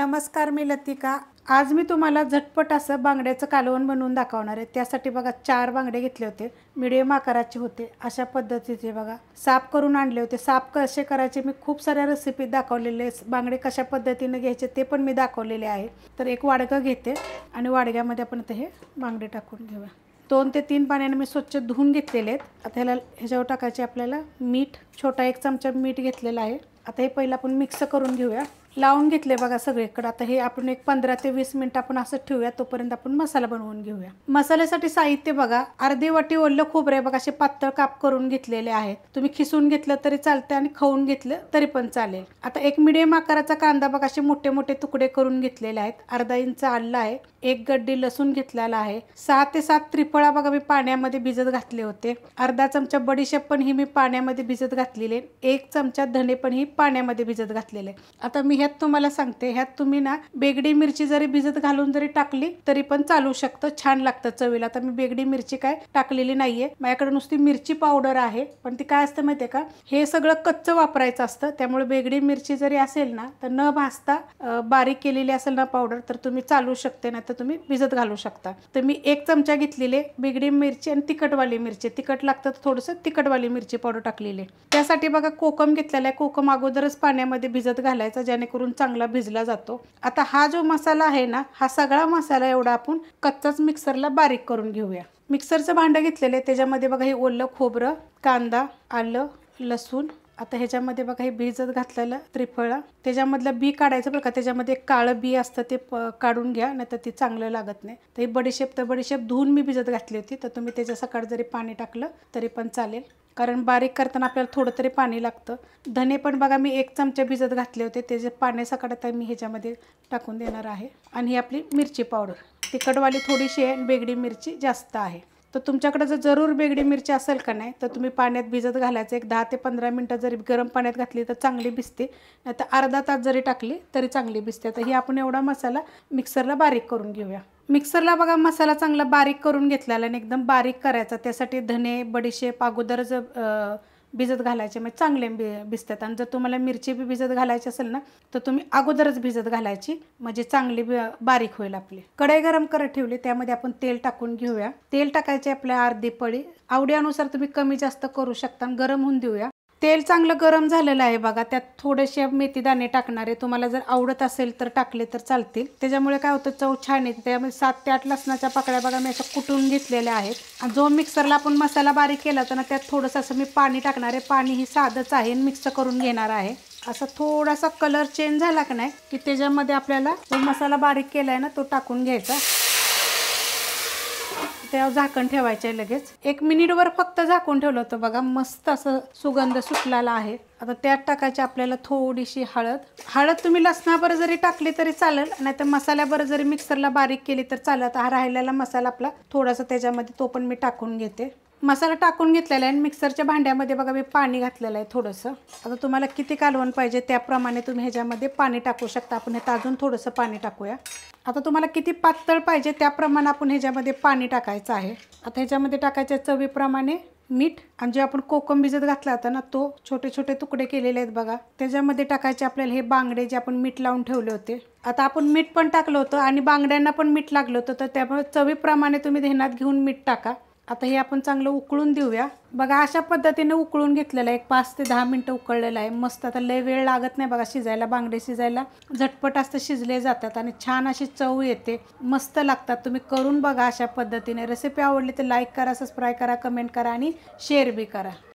नमस्कार मी लतिका आज मी तुम्हाला झटपट असं बांगड्याचं कालवण बनवून दाखवणार आहे त्यासाठी बघा चार बांगडे घेतले होते मिडियम आकाराचे होते अशा पद्धतीचे बघा साफ करून आणले होते साफ कसे करायचे मी खूप साऱ्या रेसिपी दाखवलेले बांगडे कशा पद्धतीने घ्यायचे ते पण मी दाखवलेले आहे तर एक वाडगं घेते आणि वाडग्यामध्ये आपण आता हे बांगडे टाकून घेऊया दोन ते तीन पाण्याने मी स्वच्छ धुवून घेतलेले आहेत आता ह्याला ह्याच्यावर टाकायचे आपल्याला मीठ छोटा एक चमचा मीठ घेतलेला आहे आता हे पहिलं आपण मिक्स करून घेऊया लावून घेतले बघा सगळीकडे आता हे आपण एक पंधरा ते वीस मिनिट आपण असं ठेवूया तोपर्यंत आपण मसाला बनवून घेऊया मसाल्यासाठी साहित्य बघा अर्धी वाटी ओलं खोबरे बघा असे पातळ काप करून घेतलेले आहेत तुम्ही खिसून घेतलं तरी चालते आणि खाऊन घेतलं तरी पण चालेल आता एक मिडियम आकाराचा कांदा बघा असे मोठे मोठे तुकडे करून घेतलेले आहेत अर्धा इंच आणला आहे एक गड्डी लसूण घेतलेला आहे सहा ते सात त्रिफळा बघा मी पाण्यामध्ये भिजत घातले होते अर्धा चमचा बडीशेप पण ही मी पाण्यामध्ये भिजत घातलेले एक चमचा धने पण ही पाण्यामध्ये भिजत घातलेले आता मी ह्या ह्यात तुम्हाला सांगते ह्यात तुम्ही ना बेगडी मिरची जरी भिजत घालून जरी टाकली तरी पण चालू शकतं छान लागतं चवीला आता मी बेगडी मिरची काय टाकलेली नाहीये माझ्याकडे नुसती मिरची पावडर आहे पण ती काय असतं माहितीये का हे सगळं कच्चं वापरायचं असतं त्यामुळे बेगडी मिरची जरी असेल ना तर न भाजता बारीक केलेली असेल ना पावडर तर तुम्ही चालू शकते ना तर तुम्ही भिजत घालू शकता तर मी एक चमचा घेतलेले बेगडी मिरची आणि तिखटवाली मिरची तिखट लागतं तर थोडंसं तिखटवाली मिरची पावडर टाकलेली त्यासाठी बघा कोकम घेतलेला आहे कोकम अगोदरच पाण्यामध्ये भिजत घालायचा जेणेकरून करून चांगला भिजला जातो आता हा जो मसाला आहे ना हा सगळा मसाला एवढा आपण कच्चाच मिक्सरला बारीक करून घेऊया मिक्सरचं भांडं घेतलेलं आहे त्याच्यामध्ये बघा हे ओलं खोबरं कांदा आलं लसूण आता ह्याच्यामध्ये बघा हे भिजत घातलेलं त्रिफळा त्याच्यामधलं बी काढायचं बघा त्याच्यामध्ये काळं बी असतं ते काढून घ्या नाहीतर ते चांगलं लागत नाही तर ही बडीशेप तर बडीशेप धुवून मी भिजत घातली होती तर तुम्ही त्याच्या सकाळ जरी पाणी टाकलं तरी पण चालेल कारण बारीक करताना आपल्याला थोडं तरी पाणी लागतं धने पण बघा मी एक चमचा भिजत घातले होते ते जे त्याचे तर मी ह्याच्यामध्ये टाकून देणार आहे आणि ही आपली मिरची पावडर तिखटवाली थोडीशी आहे बेगडी मिरची जास्त आहे तर तुमच्याकडे जर जरूर बेगडी मिरची असेल का नाही तर तुम्ही पाण्यात भिजत घालायचं एक दहा ते पंधरा मिनटं जरी गरम पाण्यात घातली तर चांगली भिजते नाही तर अर्धा तास जरी टाकली तरी चांगली भिजते तर ही आपण एवढा मसाला मिक्सरला बारीक करून घेऊया मिक्सरला बघा मसाला चांगला बारीक करून घेतलेला आणि एकदम बारीक करायचा त्यासाठी धने बडीशेप अगोदरच भिजत घालायचे म्हणजे चांगले भि भिजतात आणि जर तुम्हाला मिरची बी भिजत घालायची असेल ना तर तुम्ही अगोदरच भिजत घालायची म्हणजे चांगली बारीक होईल आपली कढई गरम करत ठेवली त्यामध्ये आपण तेल टाकून घेऊया तेल टाकायचे आपल्या अर्धी पळी आवडीनुसार तुम्ही कमी जास्त करू शकता गरम होऊन देऊया तेल चांगलं गरम झालेलं आहे बघा त्यात थोडेसे मेथीदाणे दाणे आहे तुम्हाला जर आवडत असेल तर टाकले तर चालतील त्याच्यामुळे काय होतं चव छान येते त्यामुळे सात ते आठ लसणाच्या पाकळ्या बघा मी असं कुटून घेतलेल्या आहेत जो मिक्सरला आपण मसाला बारीक केला तर ना त्यात थोडंसं असं मी पाणी टाकणार आहे पाणी ही साधंच आहे मिक्स करून घेणार आहे असा थोडासा कलर चेंज झाला की नाही की त्याच्यामध्ये आपल्याला जो मसाला बारीक केला आहे ना तो टाकून घ्यायचा त्यावर झाकण ठेवायचे लगेच एक मिनिटवर फक्त झाकून ठेवलं होतं बघा मस्त असं सुगंध सुटलेला आहे आता त्यात टाकायची आपल्याला थोडीशी हळद हळद तुम्ही लसणाबरोबर जरी टाकली तरी चालेल नाही तर मसाल्याबरोबर जरी मिक्सरला बारीक केली तर चालत हा राहिलेला मसाला आपला थोडासा त्याच्यामध्ये तो पण मी टाकून घेते मसाला टाकून घेतलेला आहे आणि मिक्सरच्या भांड्यामध्ये बघा मी पाणी घातलेलं आहे थोडंसं आता तुम्हाला किती कालवण पाहिजे त्याप्रमाणे तुम्ही ह्याच्यामध्ये पाणी टाकू शकता आपण ह्यात अजून थोडंसं पाणी टाकूया आता तुम्हाला किती पातळ पाहिजे त्याप्रमाणे आपण ह्याच्यामध्ये पाणी टाकायचं आहे आता ह्याच्यामध्ये टाकायचं चवीप्रमाणे मीठ आणि जे आपण कोकम भिजत घातला होता ना तो छोटे छोटे तुकडे केलेले आहेत बघा त्याच्यामध्ये टाकायचे आपल्याला हे बांगडे जे आपण मीठ लावून ठेवले होते आता आपण मीठ पण टाकलं होतं आणि बांगड्यांना पण मीठ लागलं होतं तर त्यामुळे चवीप्रमाणे तुम्ही ध्यानात घेऊन मीठ टाका आता हे आपण चांगलं उकळून देऊया बघा अशा पद्धतीने उकळून घेतलेलं आहे एक पाच ते दहा मिनटं उकळलेलं आहे मस्त आता लय वेळ लागत नाही बघा शिजायला बांगडे शिजायला झटपट असतं शिजले जातात आणि छान अशी चव येते मस्त लागतात तुम्ही करून बघा अशा पद्धतीने रेसिपी आवडली तर लाईक करा सबस्क्राईब करा कमेंट करा आणि शेअर बी करा